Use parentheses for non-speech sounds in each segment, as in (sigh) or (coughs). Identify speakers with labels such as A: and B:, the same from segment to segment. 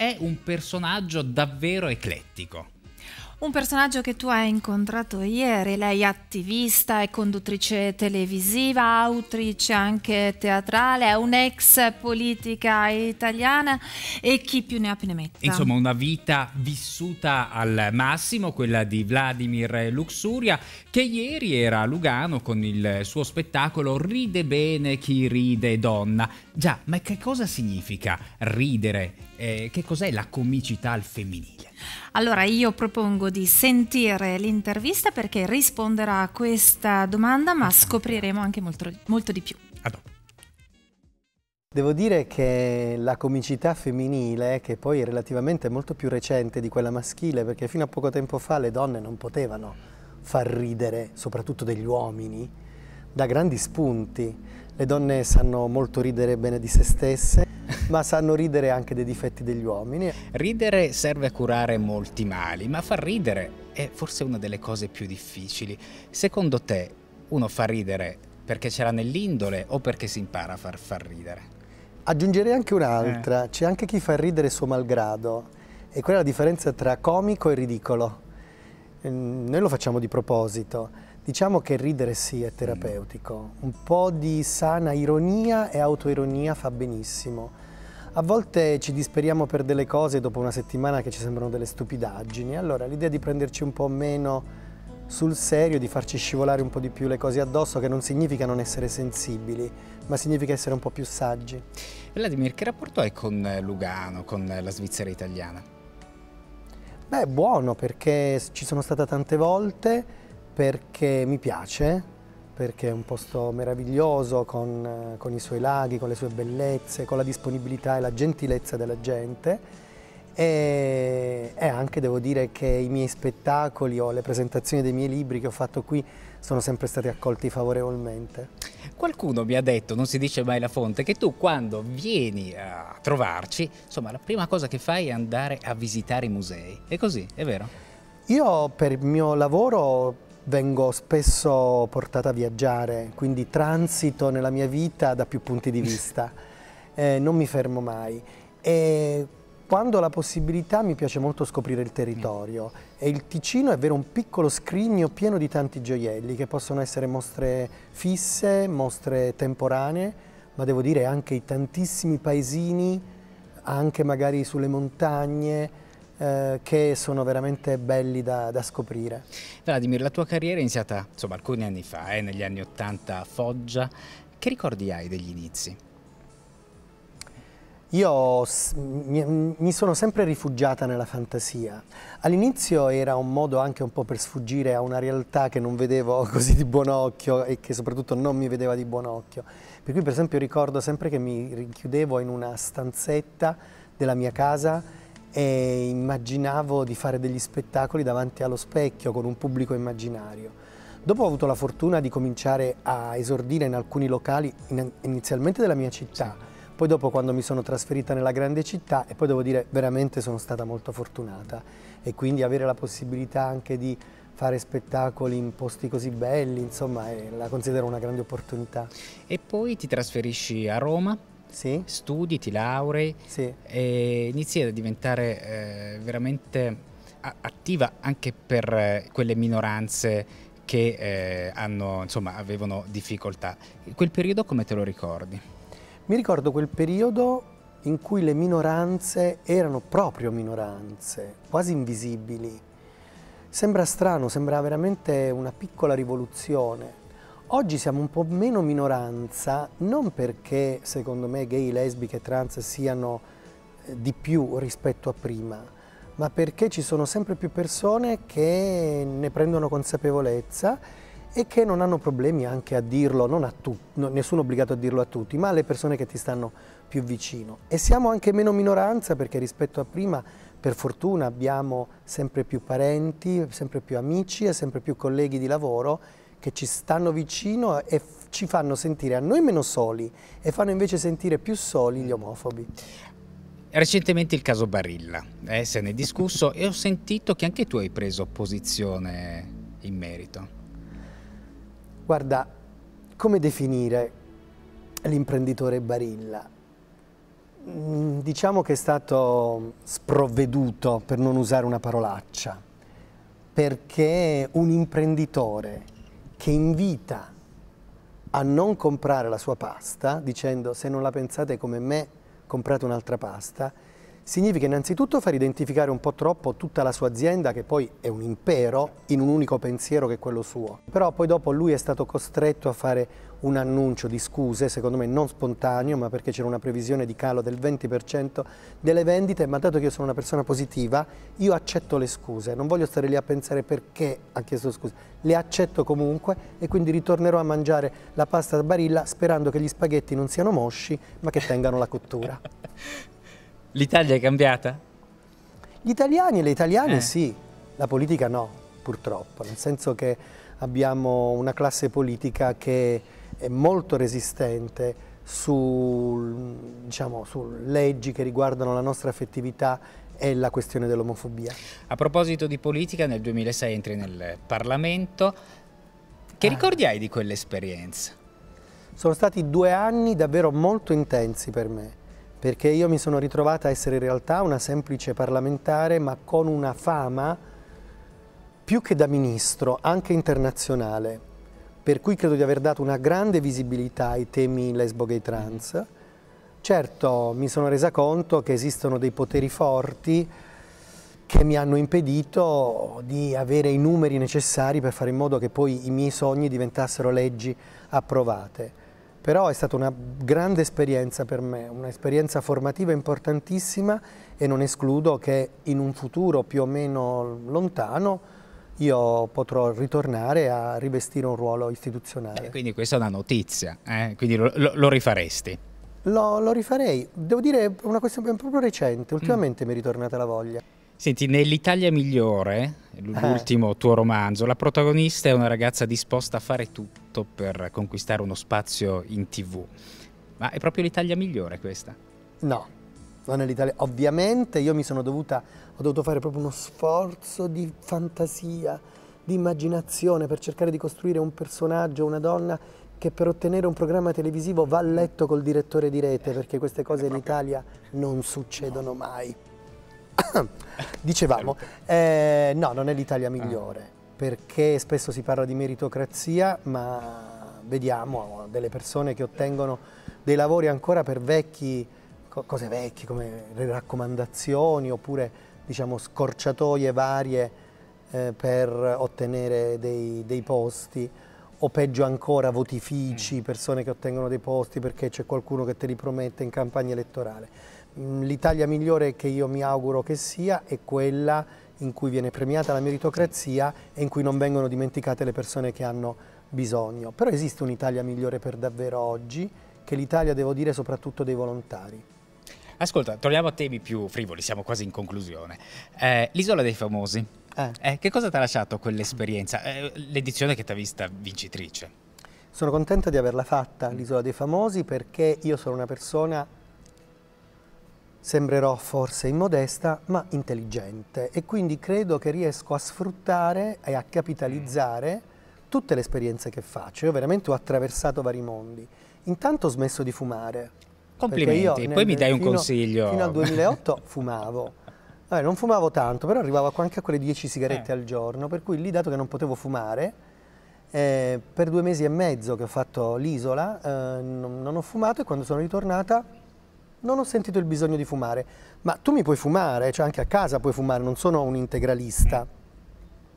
A: è un personaggio davvero eclettico. Un personaggio che tu hai incontrato ieri, lei è attivista, e conduttrice televisiva, autrice anche teatrale, è un'ex politica italiana e chi più ne ha più ne metta. Insomma una vita vissuta al massimo, quella di Vladimir Luxuria, che ieri era a Lugano con il suo spettacolo Ride bene chi ride donna. Già, ma che cosa significa ridere eh, che cos'è la comicità al femminile? Allora io propongo di sentire l'intervista perché risponderà a questa domanda, ma scopriremo anche molto, molto di più. A
B: Devo dire che la comicità femminile, che poi è relativamente molto più recente di quella maschile, perché fino a poco tempo fa le donne non potevano far ridere, soprattutto degli uomini, da grandi spunti. Le donne sanno molto ridere bene di se stesse, ma sanno ridere anche dei difetti degli uomini.
A: Ridere serve a curare molti mali, ma far ridere è forse una delle cose più difficili. Secondo te uno fa ridere perché ce l'ha nell'indole o perché si impara a far, far ridere?
B: Aggiungerei anche un'altra, eh. c'è anche chi fa ridere suo malgrado e quella è la differenza tra comico e ridicolo. Ehm, noi lo facciamo di proposito. Diciamo che ridere sì è terapeutico, mm. un po' di sana ironia e autoironia fa benissimo. A volte ci disperiamo per delle cose dopo una settimana che ci sembrano delle stupidaggini, allora l'idea di prenderci un po' meno sul serio, di farci scivolare un po' di più le cose addosso, che non significa non essere sensibili, ma significa essere un po' più saggi.
A: Vladimir, che rapporto hai con Lugano, con la Svizzera italiana?
B: Beh, buono perché ci sono stata tante volte, perché mi piace, perché è un posto meraviglioso con, eh, con, i suoi laghi, con le sue bellezze, con la disponibilità e la gentilezza della gente e, e anche devo dire che i miei spettacoli o le presentazioni dei
A: miei libri che ho fatto
B: qui sono sempre stati accolti favorevolmente.
A: Qualcuno mi ha detto, non si dice mai la fonte, che tu quando vieni a trovarci, insomma, la prima cosa che fai è andare a visitare i musei. È così, è vero?
B: Io per il mio lavoro vengo spesso portata a viaggiare, quindi transito nella mia vita da più punti di vista, (laughs) eh, non mi fermo mai. E quando ho la possibilità mi piace molto scoprire il territorio mm. e il Ticino è vero un piccolo scrigno pieno di tanti gioielli che possono essere mostre fisse, mostre temporanee, ma devo dire anche i tantissimi paesini, anche magari sulle montagne, eh, che sono veramente belli da, da, scoprire.
A: Vladimir, la tua carriera è iniziata insomma, alcuni anni fa, eh, negli anni Ottanta a Foggia. Che ricordi hai degli inizi?
B: Io mi sono sempre rifugiata nella fantasia. All'inizio era un modo anche un po' per sfuggire a una realtà che non vedevo (laughs) così di buon occhio e che soprattutto non mi vedeva di buon occhio. Per cui per esempio ricordo sempre che mi rinchiudevo in una stanzetta della mia casa e immaginavo di fare degli spettacoli davanti allo specchio con un pubblico immaginario. Dopo ho avuto la fortuna di cominciare a esordire in alcuni locali, inizialmente della mia città, poi dopo quando mi sono trasferita nella grande città e poi devo dire veramente sono stata molto fortunata e quindi avere la possibilità anche di fare spettacoli in posti così belli, insomma, eh, la considero una grande opportunità.
A: E poi ti trasferisci a Roma sì. studi, ti laurei sì. e inizi a diventare eh, veramente attiva anche per eh, quelle minoranze che eh, hanno, insomma, avevano difficoltà. Quel periodo come te lo ricordi? Mi ricordo quel periodo in cui le minoranze erano
B: proprio minoranze, quasi invisibili. Sembra strano, sembra veramente una piccola rivoluzione, Oggi siamo un po' meno minoranza, non perché secondo me gay, lesbiche, e trans siano eh, di più rispetto a prima, ma perché ci sono sempre più persone che ne prendono consapevolezza e che non hanno problemi anche a dirlo, non a tutti, nessuno è obbligato a dirlo a tutti, ma alle persone che ti stanno più vicino. E siamo anche meno minoranza perché rispetto a prima, per fortuna, abbiamo sempre più parenti, sempre più amici e sempre più colleghi di lavoro che ci stanno vicino e ci fanno sentire a noi meno soli e fanno invece sentire più soli gli omofobi.
A: Recentemente il caso Barilla, eh, se ne è discusso e ho sentito che anche tu hai preso posizione in merito. Guarda, come definire
B: l'imprenditore Barilla? Mm, diciamo che è stato sprovveduto, per non usare una parolaccia, perché un imprenditore che invita a non comprare la sua pasta dicendo se non la pensate come me comprate un'altra pasta significa innanzitutto far identificare un po' troppo tutta la sua azienda, che poi è un impero, in un unico pensiero che è quello suo. Però poi dopo lui è stato costretto a fare un annuncio di scuse, secondo me non spontaneo, ma perché c'era una previsione di calo del 20% delle vendite, ma dato che io sono una persona positiva, io accetto le scuse, non voglio stare lì a pensare perché ha chiesto scuse, le accetto comunque e quindi ritornerò a mangiare la pasta da barilla sperando che gli spaghetti non siano mosci, ma che tengano la cottura. (laughs)
A: L'Italia è cambiata?
B: Gli italiani e le italiane eh. sì, la politica no, purtroppo, nel senso che abbiamo una classe politica che è molto resistente diciamo, su, diciamo, leggi che riguardano la nostra affettività
A: e la questione dell'omofobia. A proposito di politica, nel 2006 entri nel Parlamento. Che ah. ricordi hai di quell'esperienza? Sono stati due
B: anni davvero molto intensi per me perché io mi sono ritrovata a essere in realtà una semplice parlamentare ma con una fama più che da ministro, anche internazionale, per cui credo di aver dato una grande visibilità ai temi lesbo, gay, trans. Certo, mi sono resa conto che esistono dei poteri forti che mi hanno impedito di avere i numeri necessari per fare in modo che poi i miei sogni diventassero leggi approvate però è stata una grande esperienza per me, un'esperienza formativa importantissima e non escludo che in un futuro più o meno lontano io potrò ritornare a rivestire un ruolo istituzionale.
A: Eh, quindi questa è una notizia, eh? quindi lo, lo, lo rifaresti?
B: Lo, lo, rifarei, devo dire una questione proprio recente, ultimamente mm. mi è ritornata la voglia.
A: Senti, nell'Italia migliore, eh. l'ultimo eh. tuo romanzo, la protagonista è una ragazza disposta a fare tutto lottato per conquistare uno spazio in tv. Ma è proprio l'Italia migliore questa?
B: No, non è l'Italia. Ovviamente io mi sono dovuta, ho dovuto fare proprio uno sforzo di fantasia, di immaginazione per cercare di costruire un personaggio, una donna che per ottenere un programma televisivo va a letto col direttore di rete, perché queste cose in Italia non succedono mai. (coughs) Dicevamo, eh, no, non è l'Italia migliore perché spesso si parla di meritocrazia, ma vediamo delle persone che ottengono dei lavori ancora per vecchi, cose vecchie come raccomandazioni oppure diciamo, scorciatoie varie eh, per ottenere dei, dei posti o peggio ancora votifici, mm. persone che ottengono dei posti perché c'è qualcuno che te li promette in campagna elettorale. Mm, L'Italia migliore che io mi auguro che sia è quella in cui viene premiata la meritocrazia e in cui non vengono dimenticate le persone che hanno bisogno. Però esiste un'Italia migliore per davvero oggi, che l'Italia, devo dire, soprattutto dei volontari.
A: Ascolta, torniamo a temi più frivoli, siamo quasi in conclusione. Eh, L'isola dei famosi, eh. Eh, che cosa ti ha lasciato quell'esperienza? Eh, l'edizione che ti ha vista vincitrice?
B: Sono contenta di averla fatta, l'Isola dei Famosi, perché io sono una persona sembrerò forse immodesta, ma intelligente e quindi credo che riesco a sfruttare e a capitalizzare tutte le esperienze che faccio. Io veramente ho attraversato vari mondi. Intanto ho smesso di fumare.
A: Complimenti, nel, poi mi dai un fino, consiglio. Fino al
B: 2008 fumavo. Vabbè, non fumavo tanto, però arrivavo anche a quelle 10 sigarette eh. al giorno, per cui lì dato che non potevo fumare, eh, per due mesi e mezzo che ho fatto l'isola eh, non, non ho fumato e quando sono ritornata non ho sentito il bisogno di fumare, ma tu mi puoi fumare, cioè anche a casa puoi fumare, non sono un integralista,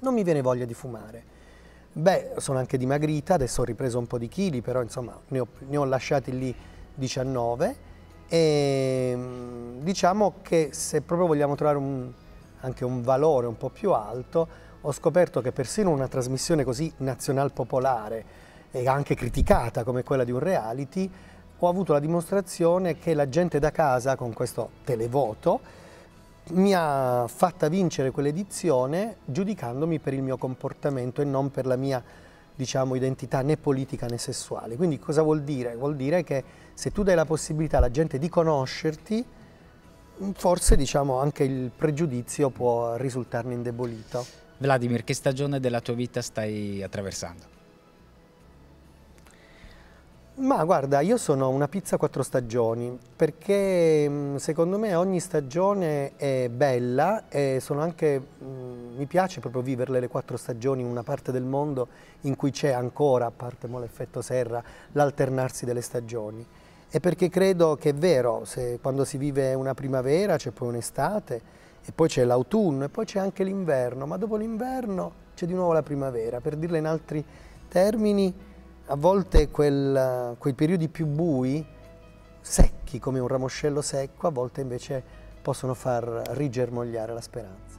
B: non mi viene voglia di fumare. Beh, sono anche dimagrita, adesso ho ripreso un po' di chili, però insomma ne ho, ne ho lasciati lì 19 e ehm, diciamo che se proprio vogliamo trovare un, anche un valore un po' più alto, ho scoperto che persino una trasmissione così nazional popolare e anche criticata come quella di un reality, ho avuto la dimostrazione che la gente da casa con questo televoto mi ha fatta vincere quell'edizione giudicandomi per il mio comportamento e non per la mia diciamo, identità né politica né sessuale. Quindi cosa vuol dire? Vuol dire che se tu dai la possibilità alla gente di conoscerti, forse diciamo, anche il pregiudizio può risultarne indebolito.
A: Vladimir, che stagione della tua vita stai attraversando?
B: Ma guarda, io sono una pizza quattro stagioni perché mm, secondo me ogni stagione è bella e sono anche, mm, mi piace proprio viverle le quattro stagioni in una parte del mondo in cui c'è ancora, a parte l'effetto serra, l'alternarsi delle stagioni. E perché credo che è vero, se, quando si vive una primavera c'è poi un'estate e poi c'è l'autunno e poi c'è anche l'inverno, ma dopo l'inverno c'è di nuovo la primavera, per dirla in altri termini a volte quel, quei periodi più bui, secchi come un ramoscello secco, a volte invece possono far rigermogliare la speranza.